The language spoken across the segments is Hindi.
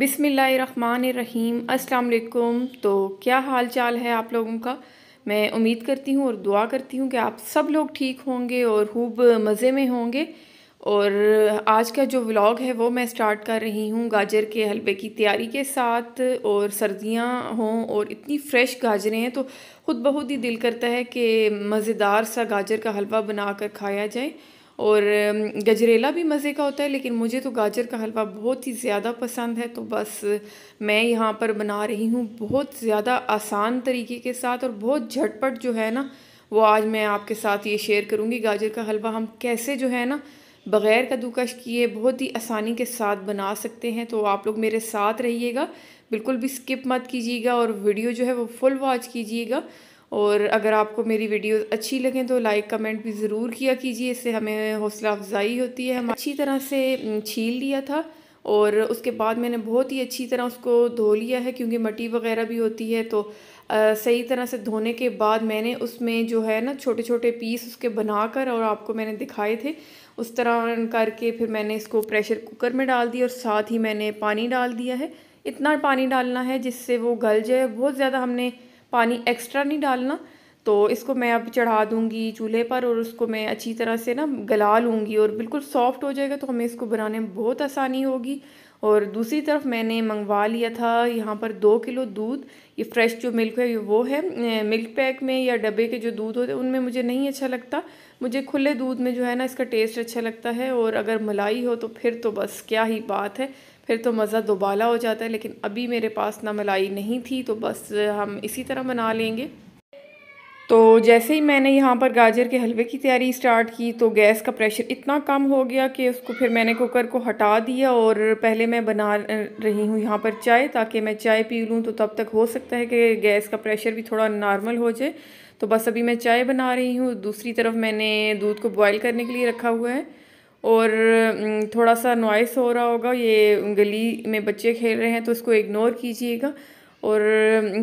बिसमीम अस्सलाम तो क्या हाल चाल है आप लोगों का मैं उम्मीद करती हूँ और दुआ करती हूँ कि आप सब लोग ठीक होंगे और खूब मज़े में होंगे और आज का जो व्लॉग है वो मैं स्टार्ट कर रही हूँ गाजर के हलवे की तैयारी के साथ और सर्दियाँ हों और इतनी फ्रेश गाजरें हैं तो खुद बहुत ही दिल करता है कि मज़ेदार सा गाजर का हलवा बना कर खाया जाए और गजरेला भी मज़े का होता है लेकिन मुझे तो गाजर का हलवा बहुत ही ज़्यादा पसंद है तो बस मैं यहाँ पर बना रही हूँ बहुत ज़्यादा आसान तरीके के साथ और बहुत झटपट जो है ना वो आज मैं आपके साथ ये शेयर करूँगी गाजर का हलवा हम कैसे जो है ना बग़ैर कद्दूकश किए बहुत ही आसानी के साथ बना सकते हैं तो आप लोग मेरे साथ रहिएगा बिल्कुल भी स्किप मत कीजिएगा और वीडियो जो है वो फुल वॉच कीजिएगा और अगर आपको मेरी वीडियोस अच्छी लगें तो लाइक कमेंट भी ज़रूर किया कीजिए इससे हमें हौसला अफजाई होती है हम अच्छी तरह से छील लिया था और उसके बाद मैंने बहुत ही अच्छी तरह उसको धो लिया है क्योंकि मटी वगैरह भी होती है तो आ, सही तरह से धोने के बाद मैंने उसमें जो है ना छोटे छोटे पीस उसके बनाकर और आपको मैंने दिखाए थे उस तरह करके फिर मैंने इसको प्रेशर कुकर में डाल दिया और साथ ही मैंने पानी डाल दिया है इतना पानी डालना है जिससे वो गल जाए बहुत ज़्यादा हमने पानी एक्स्ट्रा नहीं डालना तो इसको मैं अब चढ़ा दूँगी चूल्हे पर और उसको मैं अच्छी तरह से ना गला लूँगी और बिल्कुल सॉफ्ट हो जाएगा तो हमें इसको बनाने में बहुत आसानी होगी और दूसरी तरफ मैंने मंगवा लिया था यहाँ पर दो किलो दूध ये फ्रेश जो मिल्क है वो है मिल्क पैक में या डब्बे के जो दूध होते हैं उनमें मुझे नहीं अच्छा लगता मुझे खुले दूध में जो है ना इसका टेस्ट अच्छा लगता है और अगर मलाई हो तो फिर तो बस क्या ही बात है फिर तो मज़ा दोबाला हो जाता है लेकिन अभी मेरे पास ना मलाई नहीं थी तो बस हम इसी तरह बना लेंगे तो जैसे ही मैंने यहाँ पर गाजर के हलवे की तैयारी स्टार्ट की तो गैस का प्रेशर इतना कम हो गया कि उसको फिर मैंने कुकर को हटा दिया और पहले मैं बना रही हूँ यहाँ पर चाय ताकि मैं चाय पी लूँ तो तब तक हो सकता है कि गैस का प्रेशर भी थोड़ा नॉर्मल हो जाए तो बस अभी मैं चाय बना रही हूँ दूसरी तरफ मैंने दूध को बॉयल करने के लिए रखा हुआ है और थोड़ा सा नॉइस हो रहा होगा ये गली में बच्चे खेल रहे हैं तो इसको इग्नोर कीजिएगा और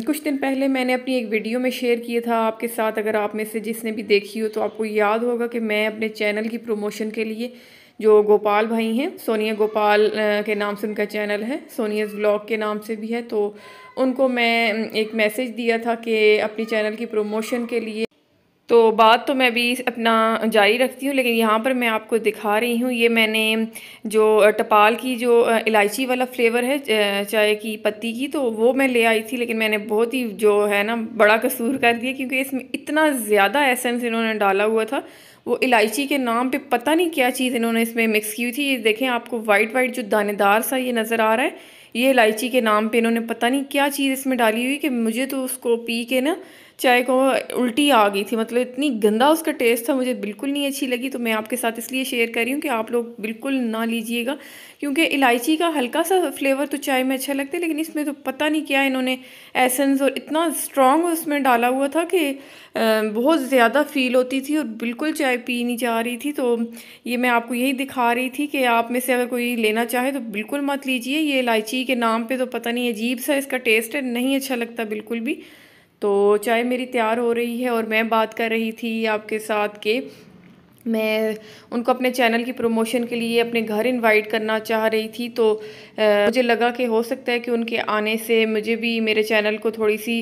कुछ दिन पहले मैंने अपनी एक वीडियो में शेयर किया था आपके साथ अगर आप में से जिसने भी देखी हो तो आपको याद होगा कि मैं अपने चैनल की प्रमोशन के लिए जो गोपाल भाई हैं सोनिया गोपाल के नाम से उनका चैनल है सोनिया ब्लॉग के नाम से भी है तो उनको मैं एक मैसेज दिया था कि अपनी चैनल की प्रमोशन के लिए तो बात तो मैं अभी अपना जारी रखती हूँ लेकिन यहाँ पर मैं आपको दिखा रही हूँ ये मैंने जो टपाल की जो इलायची वाला फ्लेवर है चाय की पत्ती की तो वो मैं ले आई थी लेकिन मैंने बहुत ही जो है ना बड़ा कसूर कर दिया क्योंकि इसमें इतना ज़्यादा एसेंस इन्होंने डाला हुआ था वो इलायची के नाम पर पता नहीं क्या चीज़ इन्होंने इसमें मिक्स की थी ये देखें आपको वाइट वाइट जो दानेदार सा ये नज़र आ रहा है ये इलायची के नाम पे इन्होंने पता नहीं क्या चीज़ इसमें डाली हुई कि मुझे तो उसको पी के ना चाय को उल्टी आ गई थी मतलब इतनी गंदा उसका टेस्ट था मुझे बिल्कुल नहीं अच्छी लगी तो मैं आपके साथ इसलिए शेयर कर रही हूँ कि आप लोग बिल्कुल ना लीजिएगा क्योंकि इलायची का हल्का सा फ्लेवर तो चाय में अच्छा लगता है लेकिन इसमें तो पता नहीं क्या इन्होंने एसेंस और इतना स्ट्रॉन्ग उसमें डाला हुआ था कि बहुत ज़्यादा फील होती थी और बिल्कुल चाय पी नहीं जा रही थी तो ये मैं आपको यही दिखा रही थी कि आप में से अगर कोई लेना चाहे तो बिल्कुल मत लीजिए ये इलायची के नाम पर तो पता नहीं अजीब सा इसका टेस्ट है नहीं अच्छा लगता बिल्कुल भी तो चाय मेरी तैयार हो रही है और मैं बात कर रही थी आपके साथ के मैं उनको अपने चैनल की प्रमोशन के लिए अपने घर इनवाइट करना चाह रही थी तो आ, मुझे लगा कि हो सकता है कि उनके आने से मुझे भी मेरे चैनल को थोड़ी सी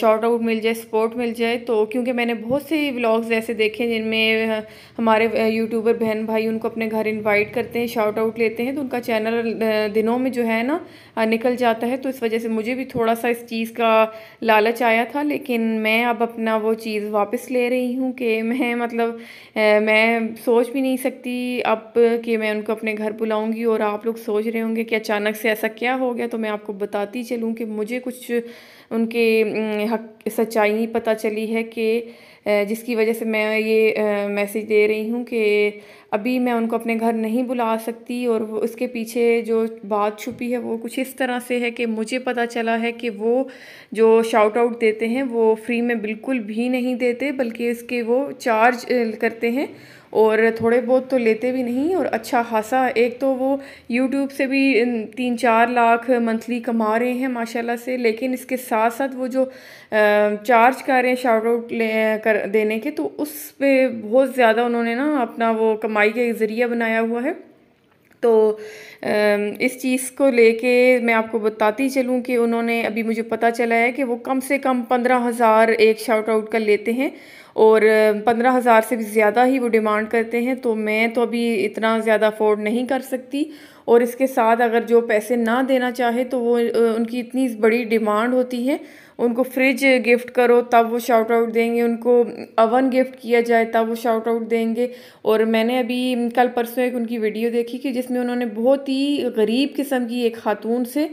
शॉर्ट आउट मिल जाए सपोर्ट मिल जाए तो क्योंकि मैंने बहुत से व्लॉग्स ऐसे देखे जिनमें हमारे यूट्यूबर बहन भाई उनको अपने घर इन्वाइट करते हैं शॉर्ट आउट लेते हैं तो उनका चैनल दिनों में जो है ना निकल जाता है तो इस वजह से मुझे भी थोड़ा सा इस चीज़ का लालच आया था लेकिन मैं अब अपना वो चीज़ वापस ले रही हूँ कि मैं मतलब मैं मैं सोच भी नहीं सकती अब कि मैं उनको अपने घर बुलाऊंगी और आप लोग सोच रहे होंगे कि अचानक से ऐसा क्या हो गया तो मैं आपको बताती चलूँ कि मुझे कुछ उनके हक सच्चाई पता चली है कि जिसकी वजह से मैं ये मैसेज दे रही हूँ कि अभी मैं उनको अपने घर नहीं बुला सकती और उसके पीछे जो बात छुपी है वो कुछ इस तरह से है कि मुझे पता चला है कि वो जो शाउट आउट देते हैं वो फ्री में बिल्कुल भी नहीं देते बल्कि इसके वो चार्ज करते हैं और थोड़े बहुत तो लेते भी नहीं और अच्छा खासा एक तो वो यूट्यूब से भी तीन चार लाख मंथली कमा रहे हैं माशाल्लाह से लेकिन इसके साथ साथ वो जो चार्ज कर रहे हैं शार्ट आउट ले कर देने के तो उस पर बहुत ज़्यादा उन्होंने ना अपना वो कमाई का ज़रिया बनाया हुआ है तो इस चीज़ को लेके मैं आपको बताती चलूँ कि उन्होंने अभी मुझे पता चला है कि वो कम से कम पंद्रह हज़ार एक शाउट आउट का लेते हैं और पंद्रह हज़ार से भी ज़्यादा ही वो डिमांड करते हैं तो मैं तो अभी इतना ज़्यादा अफोर्ड नहीं कर सकती और इसके साथ अगर जो पैसे ना देना चाहे तो वो उनकी इतनी बड़ी डिमांड होती है उनको फ्रिज गिफ्ट करो तब वो शाउट आउट देंगे उनको अवन गिफ्ट किया जाए तब वो शाउट आउट देंगे और मैंने अभी कल परसों एक उनकी वीडियो देखी कि जिसमें उन्होंने बहुत ही गरीब किस्म की एक खातून से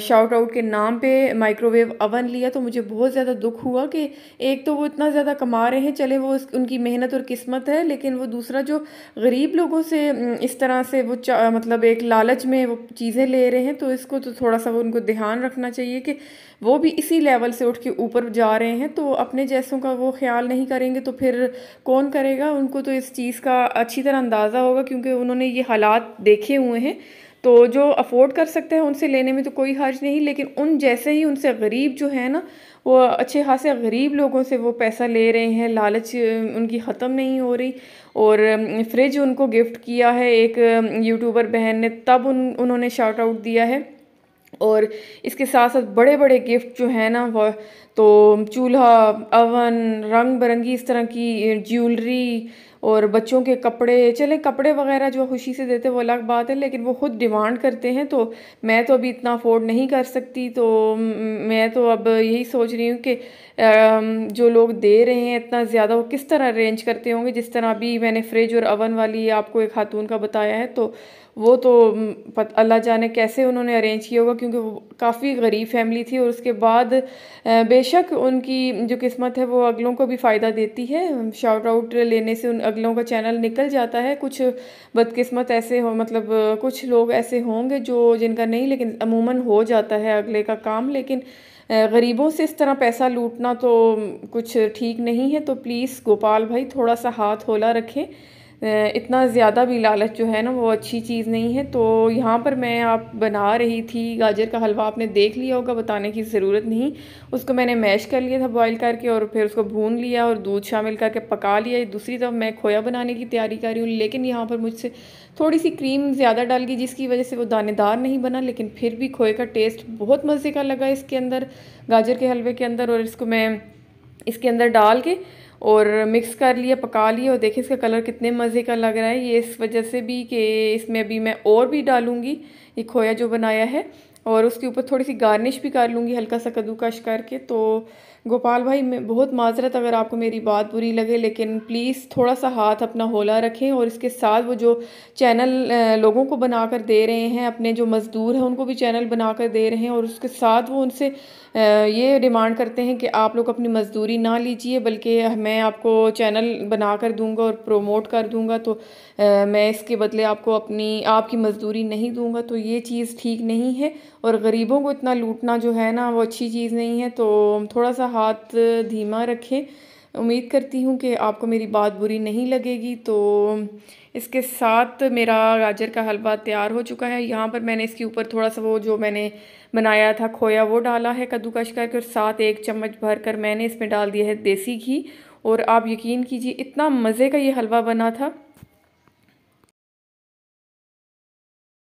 शाउट आउट के नाम पे माइक्रोवेव अवन लिया तो मुझे बहुत ज़्यादा दुख हुआ कि एक तो वो इतना ज़्यादा कमा रहे हैं चले वो उनकी मेहनत और किस्मत है लेकिन वो दूसरा जो गरीब लोगों से इस तरह से वो मतलब एक लालच में वो चीज़ें ले रहे हैं तो इसको तो थोड़ा सा वो उनको ध्यान रखना चाहिए कि वो भी इसी लेवल लेवल से उठ के ऊपर जा रहे हैं तो अपने जैसों का वो ख्याल नहीं करेंगे तो फिर कौन करेगा उनको तो इस चीज़ का अच्छी तरह अंदाज़ा होगा क्योंकि उन्होंने ये हालात देखे हुए हैं तो जो अफोर्ड कर सकते हैं उनसे लेने में तो कोई हर्ज नहीं लेकिन उन जैसे ही उनसे गरीब जो है ना वो अच्छे खासे गरीब लोगों से वो पैसा ले रहे हैं लालच उनकी ख़त्म नहीं हो रही और फ्रिज उनको गिफ्ट किया है एक यूट्यूबर बहन ने तब उन उन्होंने शार्ट आउट दिया है और इसके साथ साथ बड़े बड़े गिफ्ट जो हैं ना वह तो चूल्हा अवन रंग बिरंगी इस तरह की ज्वेलरी और बच्चों के कपड़े चले कपड़े वगैरह जो खुशी से देते वो अलग बात है लेकिन वो खुद डिमांड करते हैं तो मैं तो अभी इतना अफोर्ड नहीं कर सकती तो मैं तो अब यही सोच रही हूँ कि जो लोग दे रहे हैं इतना ज़्यादा वो किस तरह अरेंज करते होंगे जिस तरह अभी मैंने फ्रिज और अवन वाली आपको एक खातून का बताया है तो वो तो अल्लाह जाने कैसे उन्होंने अरेंज किया होगा क्योंकि वो काफ़ी गरीब फैमिली थी और उसके बाद बेशक उनकी जो किस्मत है वो अगलों को भी फ़ायदा देती है शॉर्ट आउट लेने से उन अगलों का चैनल निकल जाता है कुछ बदकिस्मत ऐसे हो मतलब कुछ लोग ऐसे होंगे जो जिनका नहीं लेकिन अमूमन हो जाता है अगले का काम लेकिन गरीबों से इस तरह पैसा लूटना तो कुछ ठीक नहीं है तो प्लीज़ गोपाल भाई थोड़ा सा हाथ होला रखें इतना ज़्यादा भी लालच जो है ना वो अच्छी चीज़ नहीं है तो यहाँ पर मैं आप बना रही थी गाजर का हलवा आपने देख लिया होगा बताने की ज़रूरत नहीं उसको मैंने मैश कर लिया था बॉईल करके और फिर उसको भून लिया और दूध शामिल करके पका लिया दूसरी तरफ मैं खोया बनाने की तैयारी कर रही हूँ लेकिन यहाँ पर मुझसे थोड़ी सी क्रीम ज़्यादा डाल गई जिसकी वजह से वो दानेदार नहीं बना लेकिन फिर भी खोए का टेस्ट बहुत मज़े का लगा इसके अंदर गाजर के हलवे के अंदर और इसको मैं इसके अंदर डाल के और मिक्स कर लिया पका लिया और देखिए इसका कलर कितने मज़े का लग रहा है ये इस वजह से भी कि इसमें अभी मैं और भी डालूँगी ये खोया जो बनाया है और उसके ऊपर थोड़ी सी गार्निश भी कर लूँगी हल्का सा कद्दूकश करके तो गोपाल भाई मैं बहुत माजरत अगर आपको मेरी बात बुरी लगे लेकिन प्लीज़ थोड़ा सा हाथ अपना होला रखें और इसके साथ वो जो चैनल लोगों को बना कर दे रहे हैं अपने जो मज़दूर हैं उनको भी चैनल बना कर दे रहे हैं और उसके साथ वो उनसे ये डिमांड करते हैं कि आप लोग अपनी मजदूरी ना लीजिए बल्कि मैं आपको चैनल बना कर दूँगा और प्रोमोट कर दूँगा तो मैं इसके बदले आपको अपनी आपकी मज़दूरी नहीं दूँगा तो ये चीज़ ठीक नहीं है और ग़रीबों को इतना लूटना जो है ना वो अच्छी चीज़ नहीं है तो थोड़ा सा हाथ धीमा रखें उम्मीद करती हूँ कि आपको मेरी बात बुरी नहीं लगेगी तो इसके साथ मेरा गाजर का हलवा तैयार हो चुका है यहाँ पर मैंने इसके ऊपर थोड़ा सा वो जो मैंने बनाया था खोया वो डाला है कद्दूकश करके और साथ एक चम्मच भर कर मैंने इसमें डाल दिया है देसी घी और आप यकीन कीजिए इतना मज़े का ये हलवा बना था